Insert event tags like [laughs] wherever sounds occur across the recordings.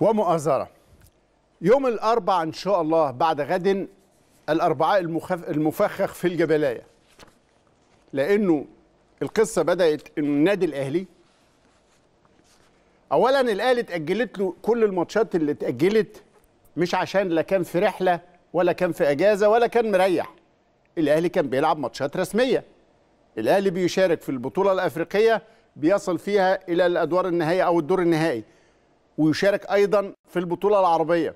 ومؤازرة يوم الأربع إن شاء الله بعد غد الأربعاء المفخخ في الجبلاية لأنه القصة بدأت إنه النادي الأهلي أولا الأهلي اتأجلت له كل الماتشات اللي اتأجلت مش عشان لا كان في رحلة ولا كان في أجازة ولا كان مريح الأهلي كان بيلعب ماتشات رسمية الأهلي بيشارك في البطولة الأفريقية بيصل فيها إلى الأدوار النهائية أو الدور النهائي ويشارك ايضا في البطوله العربيه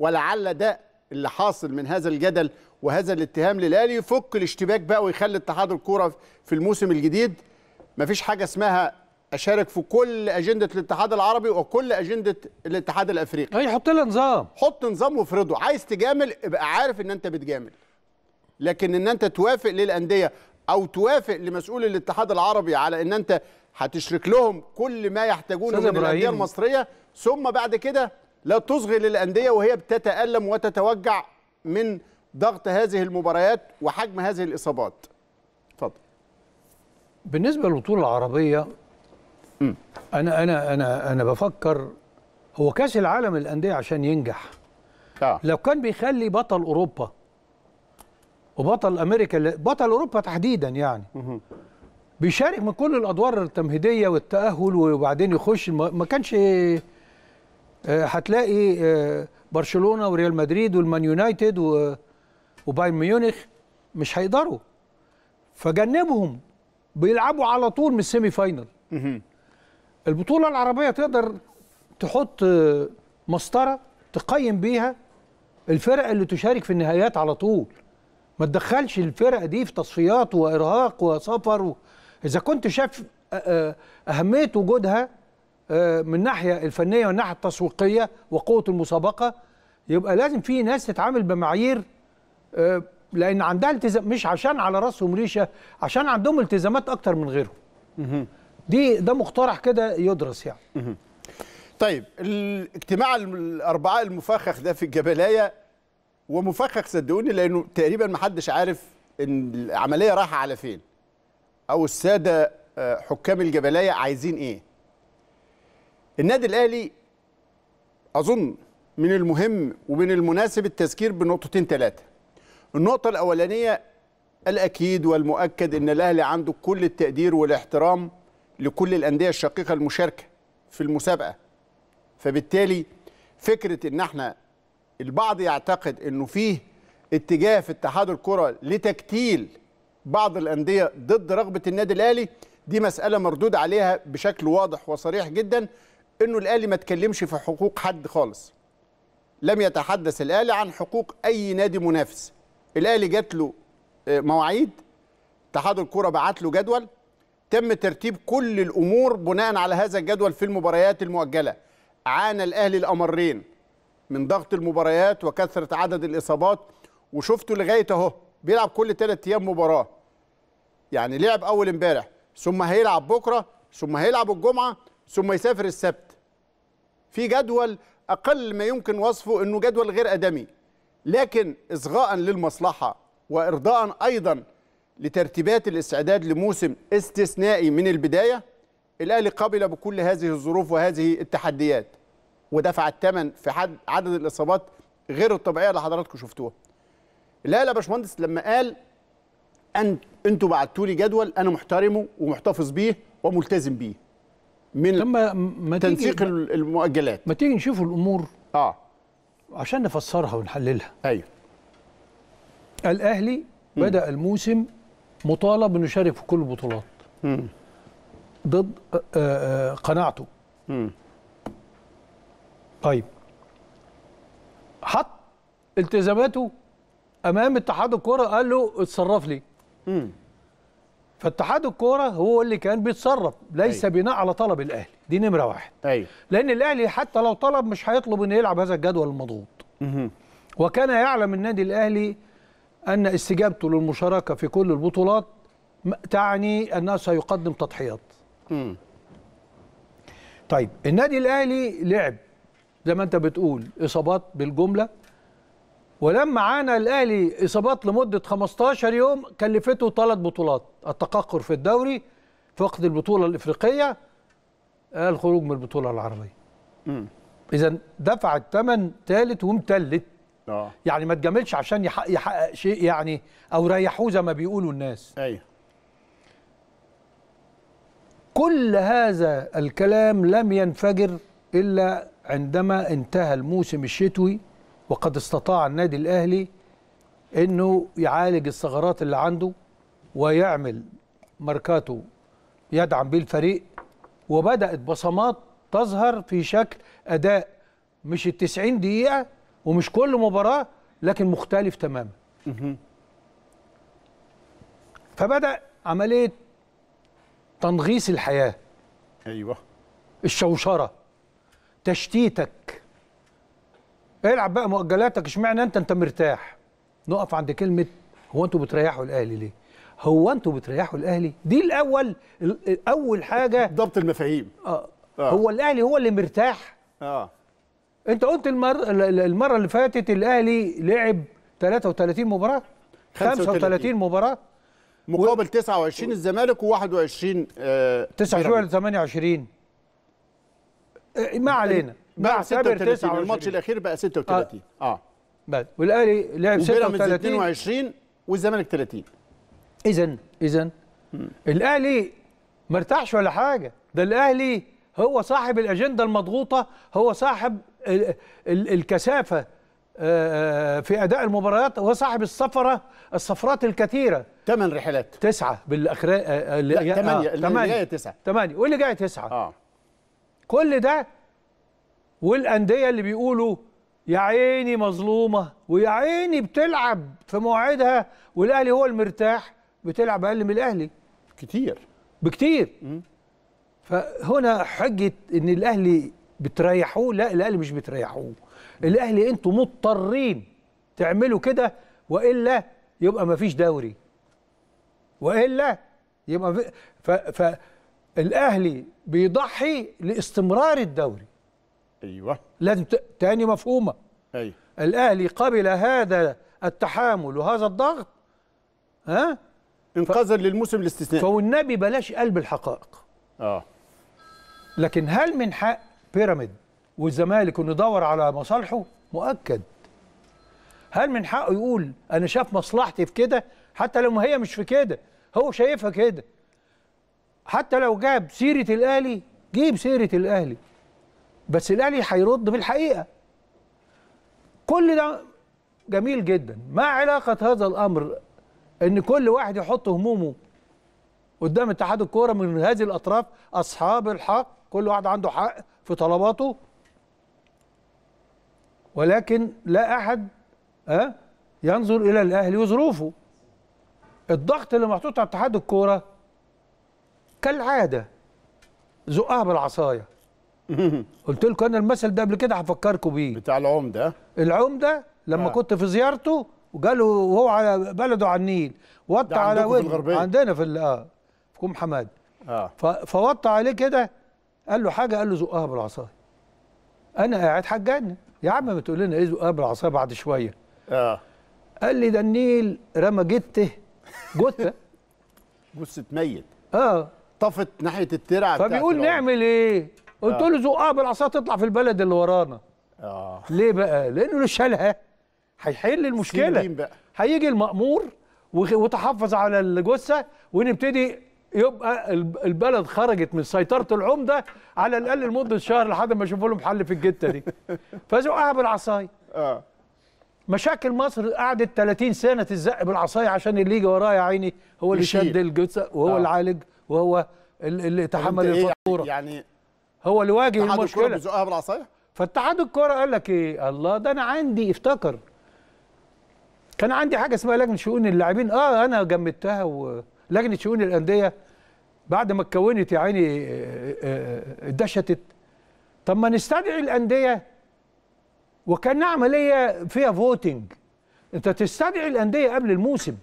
ولعل ده اللي حاصل من هذا الجدل وهذا الاتهام للاهلي يفك الاشتباك بقى ويخلي اتحاد الكوره في الموسم الجديد مفيش حاجه اسمها اشارك في كل اجنده الاتحاد العربي وكل اجنده الاتحاد الافريقي اي حط لها نظام حط نظام وافرضه عايز تجامل ابقى عارف ان انت بتجامل لكن ان انت توافق للانديه او توافق لمسؤول الاتحاد العربي على ان انت هتشرك لهم كل ما يحتاجونه من الانديه المصريه ثم بعد كده لا تصغي للانديه وهي بتتالم وتتوجع من ضغط هذه المباريات وحجم هذه الاصابات. اتفضل. بالنسبه للبطوله العربيه م. انا انا انا انا بفكر هو كاس العالم للانديه عشان ينجح آه. لو كان بيخلي بطل اوروبا وبطل امريكا بطل اوروبا تحديدا يعني بيشارك من كل الادوار التمهيديه والتاهل وبعدين يخش ما كانش آه، هتلاقي آه، برشلونه وريال مدريد والمان يونايتد وبايرن ميونخ مش هيقدروا فجنبهم بيلعبوا على طول من السيمي فاينل البطوله العربيه تقدر تحط آه، مسطره تقيم بيها الفرق اللي تشارك في النهايات على طول ما تدخلش الفرق دي في تصفيات وارهاق وسفر و... اذا كنت شايف آه، آه، اهميه وجودها آه، من الناحيه الفنيه والناحيه التسويقيه وقوه المسابقه يبقى لازم في ناس تتعامل بمعايير لان عندها التزام مش عشان على راسهم ريشه عشان عندهم التزامات اكتر من غيرهم دي ده مقترح كده يدرس يعني طيب الاجتماع الاربعاء المفخخ ده في الجبلايه ومفخخ صدقوني لانه تقريبا ما حدش عارف ان العمليه رايحه على فين او الساده آه، حكام الجبليه عايزين ايه النادي الاهلي اظن من المهم ومن المناسب التذكير بنقطتين ثلاثه النقطه الاولانيه الاكيد والمؤكد ان الاهلي عنده كل التقدير والاحترام لكل الانديه الشقيقه المشاركه في المسابقه فبالتالي فكره ان احنا البعض يعتقد انه فيه اتجاه في اتحاد الكره لتكتيل بعض الانديه ضد رغبه النادي الاهلي دي مساله مردود عليها بشكل واضح وصريح جدا انه الاهلي ما تكلمش في حقوق حد خالص لم يتحدث الاهلي عن حقوق اي نادي منافس الاهلي جات له آه، مواعيد اتحاد الكره بعت له جدول تم ترتيب كل الامور بناء على هذا الجدول في المباريات المؤجله عانى الاهلي الامرين من ضغط المباريات وكثره عدد الاصابات وشفته لغايه اهو بيلعب كل ثلاث ايام مباراه يعني لعب اول امبارح ثم هيلعب بكره ثم هيلعب الجمعه ثم يسافر السبت في جدول اقل ما يمكن وصفه انه جدول غير ادمي لكن اصغاء للمصلحه وارضاء ايضا لترتيبات الاستعداد لموسم استثنائي من البدايه الاهلي قبل بكل هذه الظروف وهذه التحديات ودفع الثمن في حد عدد الاصابات غير الطبيعيه اللي حضراتكم شفتوها الاهلي يا باشمهندس لما قال أن أنتوا بعتوا لي جدول أنا محترمه ومحتفظ بيه وملتزم بيه من لما ما تنسيق المؤجلات ما تيجي نشوف الأمور آه عشان نفسرها ونحللها أيوه الأهلي م. بدأ الموسم مطالب أنه يشارك في كل البطولات ضد آه، آه، آه، قناعته م. طيب حط التزاماته امام اتحاد الكره قال له اتصرف لي مم. فاتحاد الكوره هو اللي كان بيتصرف ليس أيوه. بناء على طلب الاهلي دي نمره واحد أيوه. لان الاهلي حتى لو طلب مش هيطلب انه يلعب هذا الجدول المضغوط وكان يعلم النادي الاهلي ان استجابته للمشاركه في كل البطولات تعني انه سيقدم تضحيات مم. طيب النادي الاهلي لعب زي ما انت بتقول اصابات بالجمله ولما عانى الاهلي اصابات لمده 15 يوم كلفته ثلاث بطولات التقهقر في الدوري فقد البطوله الافريقيه آه، الخروج من البطوله العربيه اذا دفع الثمن ثالث ومثلث آه. يعني ما تجاملش عشان يحقق, يحقق شيء يعني او ريحوه زي ما بيقولوا الناس ايوه كل هذا الكلام لم ينفجر الا عندما انتهى الموسم الشتوي وقد استطاع النادي الأهلي أنه يعالج الثغرات اللي عنده ويعمل ماركاتو يدعم به الفريق وبدأت بصمات تظهر في شكل أداء مش ال 90 دقيقة ومش كل مباراة لكن مختلف تماما فبدأ عملية تنغيص الحياة أيوة الشوشرة تشتيتك العب بقى مؤجلاتك اشمعنى انت انت مرتاح نقف عند كلمه هو انتوا بتريحوا الاهلي ليه هو انتوا بتريحوا الاهلي دي الاول اول حاجه ضبط المفاهيم آه. آه. هو الاهلي هو اللي مرتاح اه انت قلت المر... المره اللي فاتت الاهلي لعب 33 مباراه 35, 35 مباراه مقابل و... 29 الزمالك و21 29 آه... 28 آه، ما يعني علينا بقى 36 الماتش الاخير بقى 36 اه, آه. بس والاهلي لعب 36 22 والزمالك 30 اذا اذا الاهلي ما ارتاحش ولا حاجه ده الاهلي هو صاحب الاجنده المضغوطه هو صاحب ال ال الكثافه آه، آه، في اداء المباريات هو صاحب السفره السفرات الكثيره ثمان رحلات تسعه بالاخر اللي جايه تسعه ثمانيه واللي جايه تسعه اه كل ده والانديه اللي بيقولوا يا عيني مظلومه ويا عيني بتلعب في مواعيدها والاهلي هو المرتاح بتلعب اقل من الاهلي كتير بكتير فهنا حجه ان الاهلي بتريحوه لا الاهلي مش بتريحوه الاهلي انتوا مضطرين تعملوا كده والا يبقى ما فيش دوري والا يبقى ف... فالاهلي بيضحي لاستمرار الدوري ايوه لازم ت... تاني مفهومه ايوه الاهلي قبل هذا التحامل وهذا الضغط ها انقاذا ف... للموسم الاستثنائي فوالنبي بلاش قلب الحقائق اه لكن هل من حق بيراميد والزمالك انه يدور على مصالحه مؤكد هل من حقه يقول انا شاف مصلحتي في كده حتى لو هي مش في كده هو شايفها كده حتى لو جاب سيره الاهلي جيب سيره الاهلي بس الاهلي هيرد بالحقيقه كل ده جميل جدا ما علاقه هذا الامر ان كل واحد يحط همومه قدام اتحاد الكوره من هذه الاطراف اصحاب الحق كل واحد عنده حق في طلباته ولكن لا احد أه ينظر الى الاهلي وظروفه الضغط اللي محطوط على اتحاد الكوره كالعاده زقها بالعصايه [laughs] قلت لكم انا المثل ده قبل كده هفكركم بيه بتاع العمده العمده لما آه. كنت في زيارته وجاله وهو على بلده على النيل وطى على ودنه عندنا في اه في كوم حماد اه فوطى عليه كده قال له حاجه قال له زقها بالعصايه انا قاعد حجان يا عم ما تقول لنا ايه زقها بالعصايه بعد شويه اه قال لي ده النيل رمى جته جثه [laughs] جثه ميت اه طفت ناحيه الترعه فبيقول نعمل ايه قلت آه. له زقها بالعصا تطلع في البلد اللي ورانا اه ليه بقى لانه لو شالها هيحل المشكله هيجي المامور وتحفظ على الجثه ونبتدي يبقى البلد خرجت من سيطره العمده على الاقل لمده شهر لحد ما يشوفوا لهم حل في الجته دي [laughs] فزقها بالعصايه اه مشاكل مصر قعدت 30 سنه تزق بالعصايه عشان اللي يجي ورايا يا عيني هو اللي شد الجثه وهو آه. اللي عالج وهو اللي تحمل إيه الفاتوره يعني هو اللي واجه المشكله الكره بالعصايه فاتحاد الكره قال لك ايه الله ده انا عندي افتكر كان عندي حاجه اسمها لجنه شؤون اللاعبين اه انا جمدتها ولجنه شؤون الانديه بعد ما اتكونت يا عيني اتدشتت آه، آه، آه، طب ما نستدعي الانديه وكان عمليه فيها فوتنج انت تستدعي الانديه قبل الموسم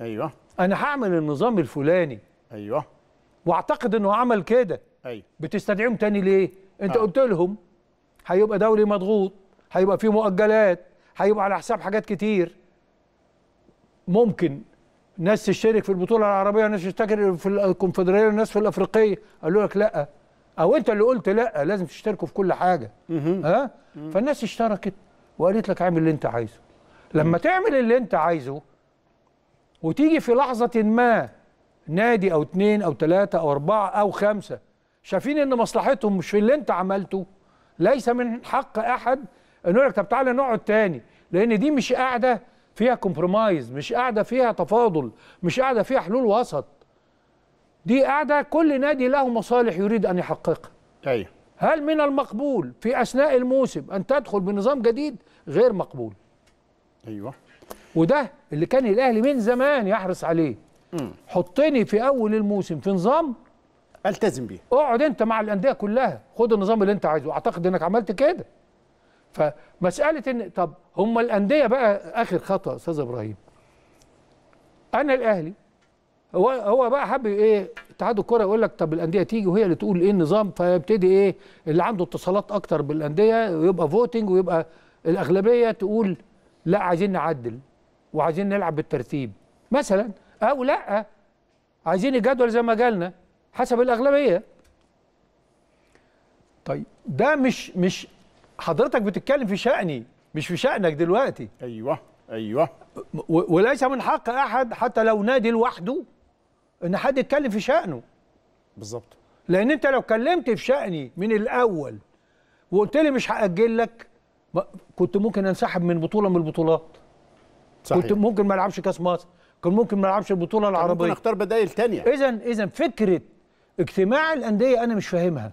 ايوه انا هعمل النظام الفلاني ايوه واعتقد انه عمل كده أي. بتستدعيهم تاني ليه انت آه. قلت لهم هيبقى دوري مضغوط هيبقى فيه مؤجلات هيبقى على حساب حاجات كتير ممكن ناس تشترك في البطوله العربيه وناس تشترك في الكونفدراليه وناس في الافريقيه قالوا لك لا او انت اللي قلت لا لازم تشتركوا في كل حاجه ها أه؟ فالناس اشتركت وقالت لك اعمل اللي انت عايزه لما تعمل اللي انت عايزه وتيجي في لحظه ما نادي او اتنين او تلاته او اربعه او خمسه شايفين ان مصلحتهم مش في اللي انت عملته ليس من حق احد انه يقول لك طب تعالى نقعد تاني لان دي مش قاعده فيها كومبرومايز مش قاعده فيها تفاضل مش قاعده فيها حلول وسط دي قاعده كل نادي له مصالح يريد ان يحققها ايوه هل من المقبول في اثناء الموسم ان تدخل بنظام جديد غير مقبول ايوه وده اللي كان الاهلي من زمان يحرص عليه حطني في اول الموسم في نظام التزم بيه اقعد انت مع الانديه كلها خد النظام اللي انت عايزه اعتقد انك عملت كده فمساله ان طب هم الانديه بقى اخر خطا استاذ ابراهيم انا الاهلي هو هو بقى حب ايه اتحاد الكره يقول لك طب الانديه تيجي وهي اللي تقول ايه النظام فيبتدي ايه اللي عنده اتصالات اكتر بالانديه ويبقى فوتنج ويبقى الاغلبيه تقول لا عايزين نعدل وعايزين نلعب بالترتيب مثلا او لا عايزين الجدول زي ما جالنا حسب الاغلبيه طيب ده مش مش حضرتك بتتكلم في شأني مش في شأنك دلوقتي ايوه ايوه وليس من حق احد حتى لو نادي لوحده ان حد يتكلم في شأنه بالظبط لان انت لو اتكلمت في شأني من الاول وقلت لي مش هاجل لك كنت ممكن انسحب من بطوله من البطولات صحيح. كنت ممكن ما العبش كاس مصر كنت ممكن ما العبش البطوله العربيه ممكن اختار بدائل ثانيه اذا اذا فكره اجتماع الانديه انا مش فاهمها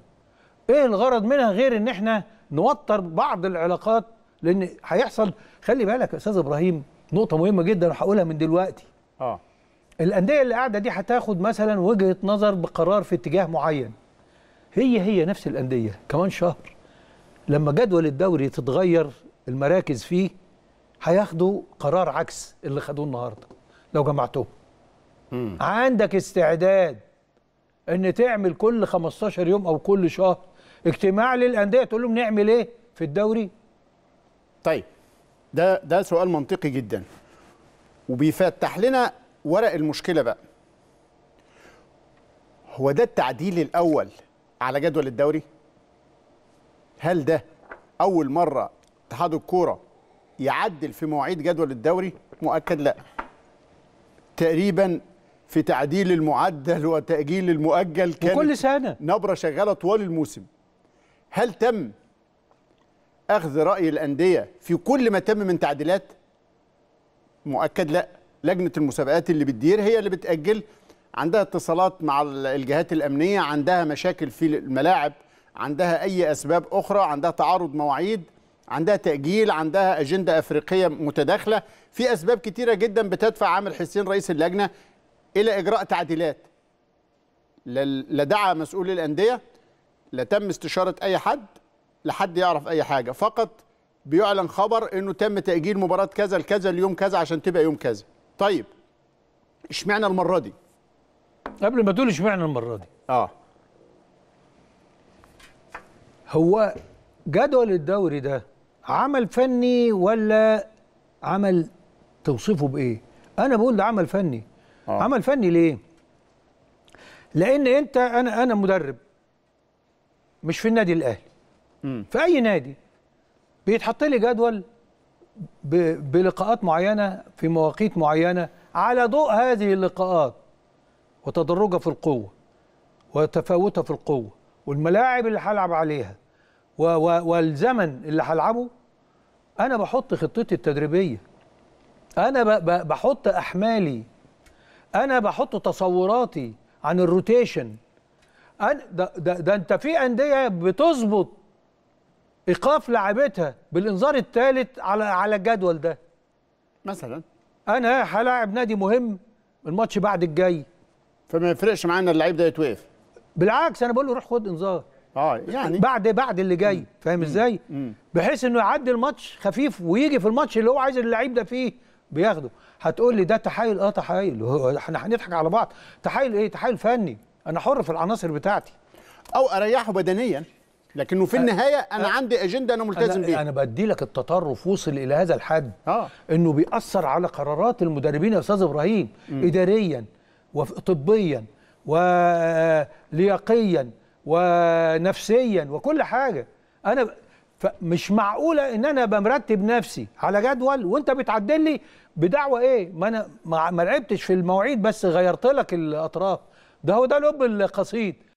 ايه الغرض منها غير ان احنا نوتر بعض العلاقات لان هيحصل خلي بالك يا استاذ ابراهيم نقطه مهمه جدا هقولها من دلوقتي اه الانديه اللي قاعده دي هتاخد مثلا وجهه نظر بقرار في اتجاه معين هي هي نفس الانديه كمان شهر لما جدول الدوري تتغير المراكز فيه هياخدوا قرار عكس اللي خدوه النهارده لو جمعتهم عندك استعداد ان تعمل كل 15 يوم او كل شهر اجتماع للانديه تقول لهم نعمل ايه في الدوري طيب ده ده سؤال منطقي جدا وبيفتح لنا ورق المشكله بقى هو ده التعديل الاول على جدول الدوري هل ده اول مره اتحاد الكوره يعدل في مواعيد جدول الدوري مؤكد لا تقريبا في تعديل المعدل وتأجيل المؤجل كان وكل سنة نبرة شغالة طوال الموسم هل تم أخذ رأي الأندية في كل ما تم من تعديلات؟ مؤكد لا لجنة المسابقات اللي بتدير هي اللي بتأجل عندها اتصالات مع الجهات الأمنية عندها مشاكل في الملاعب عندها أي أسباب أخرى عندها تعارض مواعيد عندها تأجيل عندها أجندة أفريقية متداخلة في أسباب كتيرة جدا بتدفع عامر حسين رئيس اللجنة الى اجراء تعديلات لا دعا مسؤول الانديه لا تم استشاره اي حد لحد يعرف اي حاجه فقط بيعلن خبر انه تم تاجيل مباراه كذا لكذا اليوم كذا عشان تبقى يوم كذا طيب اشمعنى المره دي قبل ما تقول اشمعنى المره دي اه هو جدول الدوري ده عمل فني ولا عمل توصيفه بايه انا بقول ده عمل فني آه. عمل فني ليه لان انت انا انا مدرب مش في النادي الاهلي في اي نادي بيتحط لي جدول بلقاءات معينه في مواقيت معينه على ضوء هذه اللقاءات وتدرجها في القوه وتفاوتها في القوه والملاعب اللي هلعب عليها و و والزمن اللي هلعبه انا بحط خطتي التدريبيه انا بحط احمالي انا بحط تصوراتي عن الروتيشن أنا ده, ده, ده انت في انديه بتظبط ايقاف لاعبتها بالانذار الثالث على على الجدول ده مثلا انا هلاعب نادي مهم الماتش بعد الجاي فما يفرقش معانا اللعيب ده يتوقف بالعكس انا بقول له روح خد انذار اه يعني بعد بعد اللي جاي فاهم ازاي بحيث انه يعدي الماتش خفيف ويجي في الماتش اللي هو عايز اللعيب ده فيه بياخده هتقول لي ده تحايل اه تحايل احنا هنضحك على بعض تحايل ايه تحايل فني انا حر في العناصر بتاعتي او اريحه بدنيا لكنه في النهايه انا أه عندي اجنده انا ملتزم بيها انا بدي لك التطرف وصل الى هذا الحد آه. انه بيأثر على قرارات المدربين يا استاذ ابراهيم اداريا وطبيا ولياقيا ونفسيا وكل حاجه انا مش معقوله ان انا بمرتب نفسي على جدول وانت بتعدل لي بدعوة ايه ما انا ما لعبتش في المواعيد بس غيرت لك الاطراف ده هو ده لب القصيد